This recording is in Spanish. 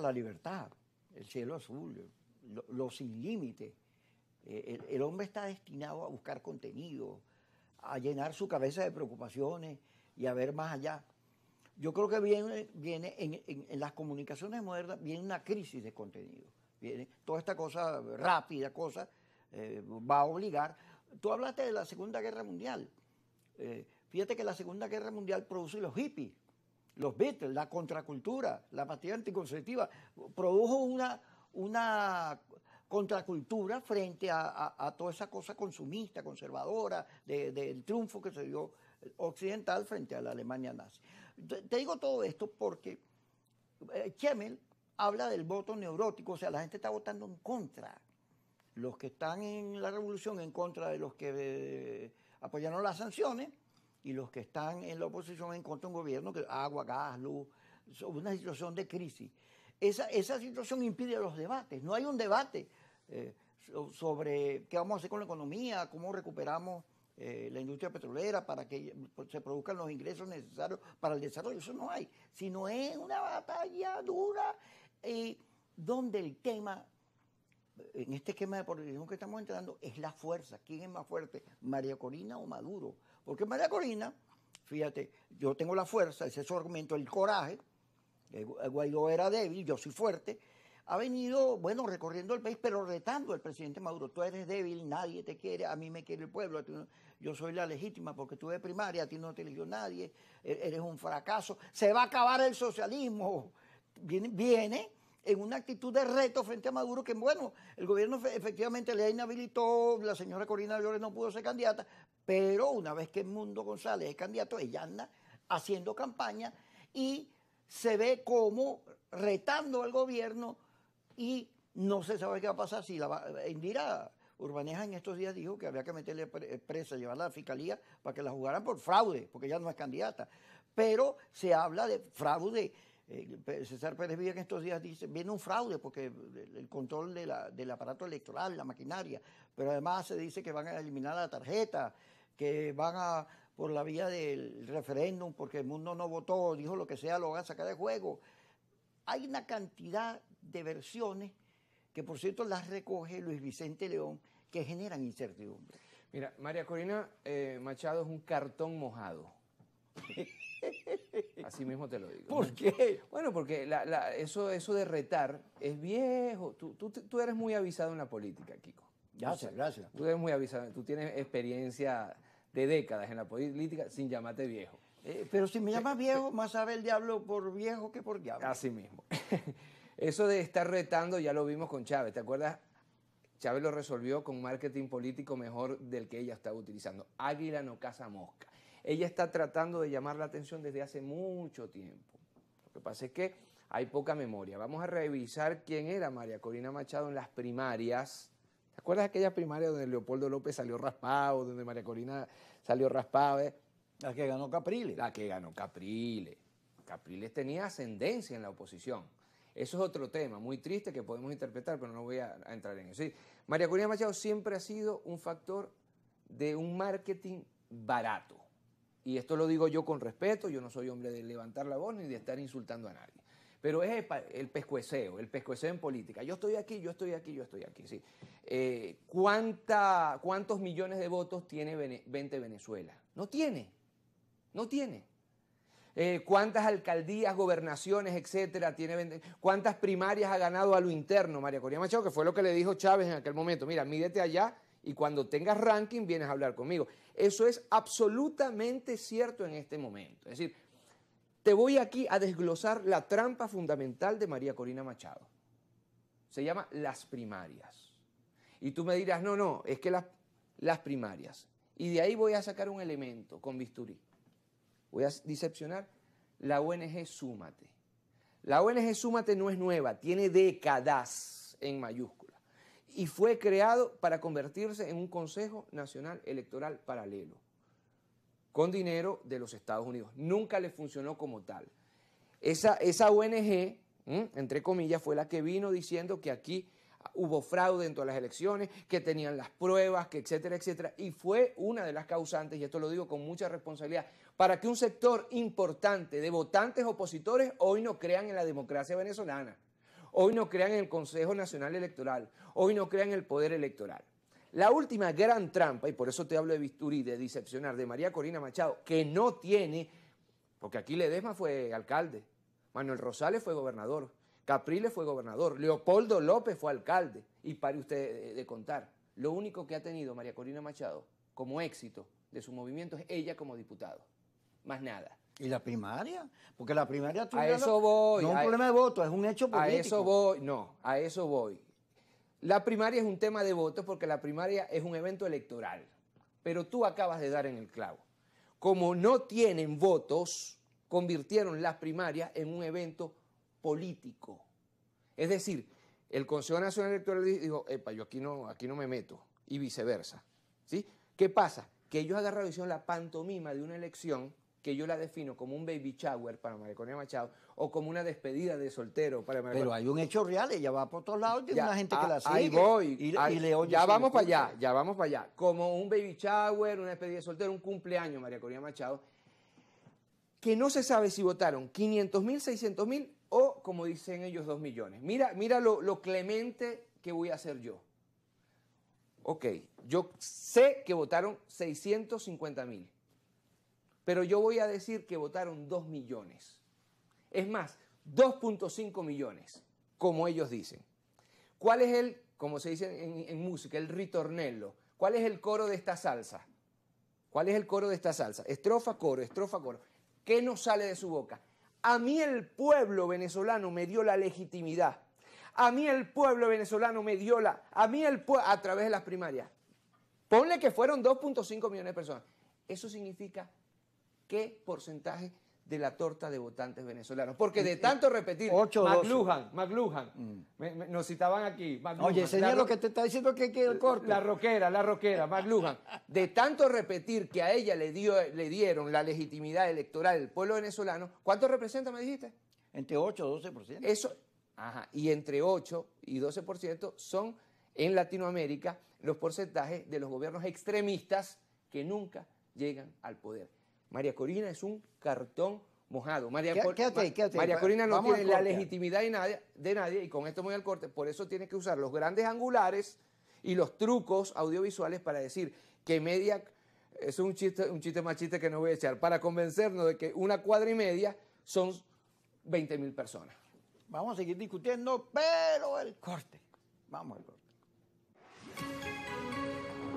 la libertad, el cielo azul, lo, sin límite. Eh, el, hombre está destinado a buscar contenido, a llenar su cabeza de preocupaciones y a ver más allá. Yo creo que viene, viene en, las comunicaciones modernas viene una crisis de contenido. Viene, toda esta cosa rápida, cosa, eh, va a obligar. Tú hablaste de la Segunda Guerra Mundial. Eh, fíjate que la Segunda Guerra Mundial produce los hippies los Beatles, la contracultura, la partida anticonceptiva, produjo una, una contracultura frente a, toda esa cosa consumista, conservadora, del triunfo que se dio occidental frente a la Alemania nazi. Te, digo todo esto porque eh, Chemel habla del voto neurótico, o sea, la gente está votando en contra. Los que están en la revolución en contra de los que eh, apoyaron las sanciones y los que están en la oposición en contra de un gobierno que agua, gas, luz, una situación de crisis. Esa, situación impide los debates, no hay un debate eh, sobre qué vamos a hacer con la economía, cómo recuperamos eh, la industria petrolera para que se produzcan los ingresos necesarios para el desarrollo, eso no hay, sino es una batalla dura Y donde el tema en este esquema de polarización que estamos entrando es la fuerza. ¿Quién es más fuerte, María Corina o Maduro? Porque María Corina, fíjate, yo tengo la fuerza, ese es argumento, el coraje, eh, Guaidó era débil, yo soy fuerte, ha venido, bueno, recorriendo el país, pero retando al presidente Maduro. Tú eres débil, nadie te quiere, a mí me quiere el pueblo, yo soy la legítima porque tú primaria, a ti no te eligió nadie, e-, eres un fracaso, se va a acabar el socialismo. Viene, en una actitud de reto frente a Maduro, que bueno, el gobierno efectivamente le inhabilitó, la señora Corina Llores no pudo ser candidata, pero una vez que Mundo González es candidato, ella anda haciendo campaña y se ve como retando al gobierno y no se sabe qué va a pasar si la Indira Urbaneja en estos días dijo que había que meterle eh, presa, llevarla a la fiscalía para que la jugaran por fraude, porque ella no es candidata. Pero se habla de fraude. Eh, César Pérez Villa en estos días dice, viene un fraude porque el control del aparato electoral, la maquinaria, pero además se dice que van a eliminar la tarjeta, que van a por la vía del referéndum, porque el mundo no votó, dijo lo que sea, lo van a sacar de juego. Hay una cantidad de versiones que, por cierto, las recoge Luis Vicente León, que generan incertidumbre. Mira, María Corina eh, Machado es un cartón mojado. Así mismo te lo digo. ¿Por qué? Bueno, porque eso, eso de retar es viejo. Tú, tú, tú, eres muy avisado en la política, Kiko. Gracias, gracias. Tú eres muy avisado, tú tienes experiencia de décadas en la política sin llamarte viejo. Eh, pero si me llamas viejo, más sabe el diablo por viejo que por diablo. Así mismo. Eso de estar retando ya lo vimos con Chávez, ¿te acuerdas? Chávez lo resolvió con marketing político mejor del que ella estaba utilizando. Águila no caza mosca. Ella está tratando de llamar la atención desde hace mucho tiempo. Lo que pasa es que hay poca memoria. Vamos a revisar quién era María Corina Machado en las primarias Recuerdas aquella primaria donde Leopoldo López salió raspado, donde María Corina salió raspada? La que ganó Capriles. La que ganó Capriles. Capriles tenía ascendencia en la oposición. Eso es otro tema muy triste que podemos interpretar, pero no voy a, entrar en eso. María Corina Machado siempre ha sido un factor de un marketing barato. Y esto lo digo yo con respeto, yo no soy hombre de levantar la voz ni de estar insultando a nadie. Pero es el, pescueceo, el pescueceo en política. Yo estoy aquí, yo estoy aquí, yo estoy aquí, eh, ¿cuánta, ¿Cuántos millones de votos tiene 20 Venezuela? No tiene, no tiene. Eh, ¿Cuántas alcaldías, gobernaciones, etcétera, tiene ¿Cuántas primarias ha ganado a lo interno María Corina Machado? Que fue lo que le dijo Chávez en aquel momento. Mira, mídete allá y cuando tengas ranking vienes a hablar conmigo. Eso es absolutamente cierto en este momento. Es decir, te voy aquí a desglosar la trampa fundamental de María Corina Machado. Se llama las primarias. Y tú me dirás, no, no, es que las, las primarias. Y de ahí voy a sacar un elemento con bisturí. Voy a decepcionar la ONG Súmate. La ONG Súmate no es nueva, tiene décadas en mayúscula. Y fue creado para convertirse en un Consejo Nacional Electoral Paralelo con dinero de los Estados Unidos. Nunca le funcionó como tal. Esa, ONG, entre comillas, fue la que vino diciendo que aquí hubo fraude en todas las elecciones, que tenían las pruebas, que etcétera, etcétera. Y fue una de las causantes, y esto lo digo con mucha responsabilidad, para que un sector importante de votantes opositores hoy no crean en la democracia venezolana, hoy no crean en el Consejo Nacional Electoral, hoy no crean en el poder electoral. La última gran trampa, y por eso te hablo de bisturí, de decepcionar, de María Corina Machado, que no tiene, porque aquí Ledesma fue alcalde, Manuel Rosales fue gobernador, Capriles fue gobernador, Leopoldo López fue alcalde, y pare usted de, contar. Lo único que ha tenido María Corina Machado como éxito de su movimiento es ella como diputado, más nada. ¿Y la primaria? Porque la primaria... A eso voy. No es un problema de voto, es un hecho político. A eso voy, no, a eso voy. La primaria es un tema de votos porque la primaria es un evento electoral. Pero tú acabas de dar en el clavo. Como no tienen votos, convirtieron las primarias en un evento político. Es decir, el Consejo Nacional Electoral dijo, epa, yo aquí no, aquí no me meto, y viceversa. ¿sí? ¿Qué pasa? Que ellos agarraron y la pantomima de una elección que yo la defino como un baby shower para María Corina Machado o como una despedida de soltero para María Machado. Pero hay un hecho real, ella va por todos lados y una gente que ah, la sigue. Ahí voy. Y, le ya vamos para allá, ya vamos para allá. Como un baby shower, una despedida de soltero, un cumpleaños, María Corina Machado, que no se sabe si votaron 500 mil, 600 mil o, como dicen ellos, 2 millones. Mira, lo, clemente que voy a hacer yo. Ok, yo sé que votaron 650 mil pero yo voy a decir que votaron 2 millones. Es más, 2.5 millones, como ellos dicen. ¿Cuál es el, como se dice en, música, el ritornello? ¿Cuál es el coro de esta salsa? ¿Cuál es el coro de esta salsa? Estrofa, coro, estrofa, coro. ¿Qué nos sale de su boca? A mí el pueblo venezolano me dio la legitimidad. A mí el pueblo venezolano me dio la... A mí el pueblo... A través de las primarias. Ponle que fueron 2.5 millones de personas. Eso significa qué porcentaje de la torta de votantes venezolanos. Porque de tanto repetir, 8, McLuhan, McLuhan, mm. nos citaban aquí. Oye, señor, lo que te está diciendo que, que el La roquera, la roquera, McLuhan. De tanto repetir que a ella le, le dieron la legitimidad electoral del pueblo venezolano, ¿cuánto representa, me dijiste? Entre 8 y 12%. Eso, ajá, y entre 8 y 12% son en Latinoamérica los porcentajes de los gobiernos extremistas que nunca llegan al poder. María Corina es un cartón mojado. María, Corina no tiene la legitimidad de nadie, y con esto voy al corte, por eso tiene que usar los grandes angulares y los trucos audiovisuales para decir que media, es un chiste, un chiste más chiste que no voy a echar, para convencernos de que una cuadra y media son 20 mil personas. Vamos a seguir discutiendo, pero el corte. Vamos al corte.